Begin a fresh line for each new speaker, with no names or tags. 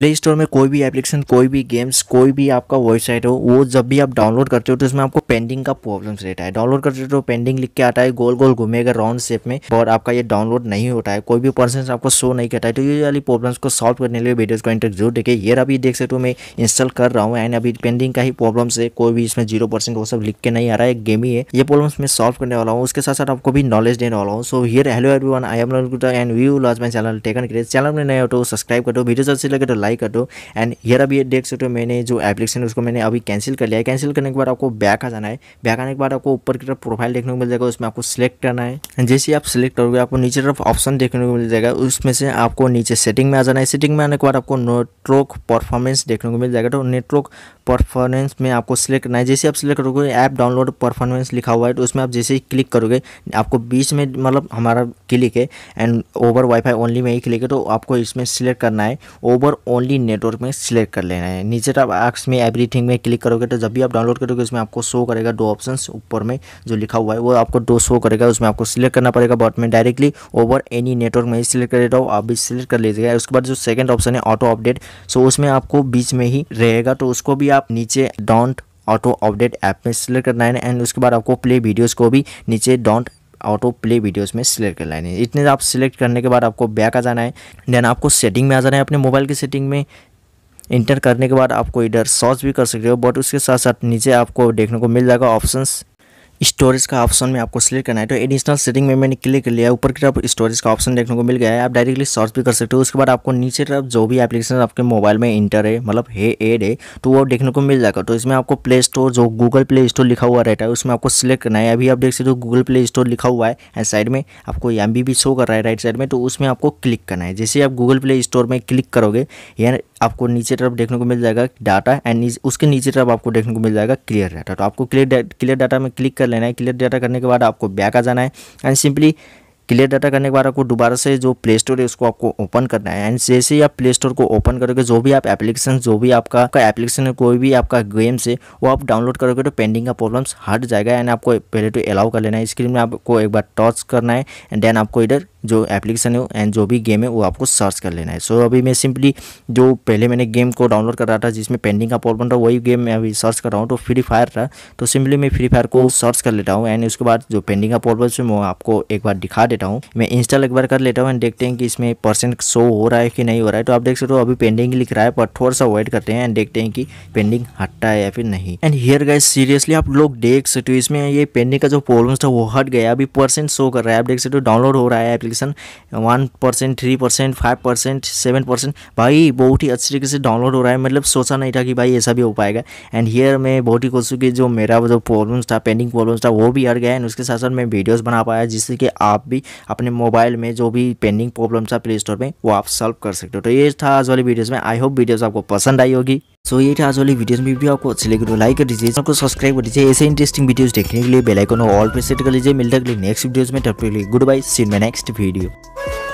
play store में कोई भी एप्लीकेशन कोई भी गेम्स कोई भी आपका वेबसाइट हो वो जब भी आप डाउनलोड करते हो तो उसमें आपको पेंडिंग का प्रॉब्लम रहता है डाउनलोड करते हो तो पेंडिंग लिख के आता है गोल गोल घूमेगा राउंड शेप में और आपका ये डाउनलोड नहीं होता है कोई भी पर्सन आपको शो नहीं करता है तो ये वाली प्रॉब्लम्स को सॉल्व करने के लिए वीडियोज को इंटर जरूर देखिए ये अभी देख सकते हो मैं इंस्टॉल कर रहा हूँ एंड अभी पेंडिंग का ही प्रॉब्लम है कोई भी इसमें जीरो परसेंट वो सब लिख के नहीं आ रहा है गेम ही है ये प्रॉब्लम्स मैं सॉल्व करने वाला हूँ उसके साथ साथ आपको भी नॉलेज देने वाला हूँ so here hello every one I am and we vlogs my channel taken craze channel में नए हो तो सब्सक्राइब कर दो वीडियो अच्छी लगे तो अप्लाई कर दो एंड यार अभी ये देख सकते हो मैंने जो एप्लीकेशन है उसको मैंने अभी कैंसिल कर लिया है कैंसिल करने के बाद आपको बैक आ जाना है बैक आने के बाद आपको ऊपर की तरफ प्रोफाइल देखने को मिल जाएगा उसमें आपको सिलेक्ट करना है जैसे आप सिलेक्ट करोगे आपको नीचे तरफ ऑप्शन देखने को मिल जाएगा उसमें से आपको नीचे सेटिंग में आ जाना है सेटिंग में आने के बाद आपको नेटवर्क परफॉर्मेंस देखने को मिल जाएगा तो नेटवर्क परफॉर्मेंस में आपको सिलेक्ट करना है जैसे आप सिलेक्ट करोगे ऐप डाउनलोड परफॉर्मेंस लिखा हुआ है तो उसमें आप जैसे ही क्लिक करोगे आपको बीच में मतलब हमारा क्लिक है एंड ओवर वाईफाई ओनली में ही क्लिक है तो आपको इसमें सिलेक्ट करना है ओवर ओनली नेटवर्क में सिलेक्ट कर लेना है नीचे आप एक्स में एवरीथिंग में क्लिक करोगे तो जब भी आप डाउनलोड करोगे उसमें आपको शो करेगा दो ऑप्शन ऊपर में जो लिखा हुआ है वो आपको दो शो करेगा उसमें आपको सिलेक्ट करना पड़ेगा बट में डायरेक्टली ओवर एनी नेटवर्क में ही सिलेक्ट कर लेता हूँ आप भी सिलेक्ट कर लीजिएगा उसके बाद जो सेकेंड ऑप्शन है ऑटो अपडेट सो उसमें आपको बीच में ही रहेगा तो उसको भी आप नीचे डोंट ऑटो अपडेट ऐप में सिलेक्ट करना है एंड उसके बाद आपको प्ले वीडियोस को भी नीचे डॉन्ट ऑटो प्ले वीडियोस में सिलेक्ट कर लेने इतने आप सिलेक्ट करने के बाद आपको बैक आ जाना है देन आपको सेटिंग में आ जाना है अपने मोबाइल की सेटिंग में इंटर करने के बाद आपको इधर सर्च भी कर सकते हो बट उसके साथ साथ नीचे आपको देखने को मिल जाएगा ऑप्शंस स्टोरेज का ऑप्शन में आपको सिलेक्ट करना है तो एडिशनल सेटिंग में मैंने क्लिक कर लिया ऊपर की तरफ स्टोरेज का ऑप्शन देखने को मिल गया है आप डायरेक्टली सर्च भी कर सकते हो उसके बाद आपको नीचे तरफ जो भी एप्लीकेशन आपके मोबाइल में इंटर है मतलब है एड है तो वो देखने को मिल जाएगा तो इसमें आपको प्ले स्टोर जो गूगल प्ले स्टोर लिखा हुआ रहता है उसमें आपको सिलेक्ट करना है अभी आप देख सकते हो गूगल प्ले स्टोर लिखा हुआ है एंड साइड में आपको एम भी शो कर रहा है राइट साइड में तो उसमें आपको क्लिक करना है जैसे आप गूगल प्ले स्टोर में क्लिक करोगे यानी आपको नीचे तरफ देखने को मिल जाएगा डाटा एंड उसके नीचे तरफ आपको देखने को मिल जाएगा क्लियर डाटा तो आपको क्लियर क्लियर डाटा में क्लिक कर लेना है क्लियर डाटा करने के बाद आपको बैक आ जाना है एंड सिंपली क्लियर डाटा करने के बाद आपको दोबारा से जो प्ले स्टोर है उसको आपको ओपन करना है एंड जैसे ही आप प्ले स्टोर को ओपन करोगे जो भी आप एप्लीकेशन जो भी आपका का एप्लीकेशन है कोई भी आपका गेम्स है वो आप डाउनलोड करोगे तो पेंडिंग का प्रॉब्लम्स हट जाएगा एंड आपको पहले तो अलाउ कर लेना है स्क्रीन में आपको एक बार टॉच करना है एंड देन आपको इधर जो एप्लीकेशन है एंड जो भी गेम है वो आपको सर्च कर लेना है सो so, अभी मैं सिंपली जो पहले मैंने गेम को डाउनलोड कर रहा था जिसमें पेंडिंग का प्रॉब्लम था वही गेम मैं अभी सर्च कर रहा हूँ तो फ्री फायर था तो सिंपली मैं फ्री फायर को सर्च कर लेता हूँ एंड उसके बाद जो पेंडिंग का प्रॉब्लम है मैं आपको एक बार दिखा देता हूँ मैं इंस्टॉल एक बार कर लेता हूँ एंड देखते हैं कि इसमें परसेंट शो हो रहा है कि नहीं हो रहा है तो आप देख सकते हो अभी पेंडिंग लिख रहा है पर थोड़ा सा वेट करते हैं एंड देखते हैं कि पेंडिंग हटता है या फिर नहीं एंड हेयर गाइज सीरियसली आप लोग देख सकते हो इसमें ये पेंडिंग का जो प्रॉब्लम था वो हट गया अभी परसेंट शो कर रहा है आप देख सकते हो डाउनलोड हो रहा है application one percent three percent five percent seven percent भाई बहुत ही अच्छी तरीके से डाउनलोड हो रहा है मतलब सोचा नहीं था कि भाई ऐसा भी हो पाएगा एंड हियर मैं बहुत ही खुश हूँ कि जो मेरा जो प्रॉब्लम्स था पेंडिंग प्रॉब्लम्स था वो भी हट गया एंड उसके साथ साथ मैं वीडियोज़ बना पाया जिससे कि आप भी अपने मोबाइल में जो भी पेंडिंग प्रॉब्लम था प्ले स्टोर में वो आप सॉल्व कर सकते हो तो ये था आज वाली वीडियोज़ में आई होप वीडियोज़ आपको पसंद आई होगी सो so, ये था आज वाली वीडियोस में भी आपको अच्छी लगी तो लाइक कर दीजिए चैनल सब्सक्राइब कर दीजिए ऐसे इंटरेस्टिंग वीडियोस देखने के लिए बेल ऑल पर सेट कर लीजिए मिलता है नेक्स्ट वीडियोज़ में तब तक गुड बाय सी में नेक्स्ट वीडियो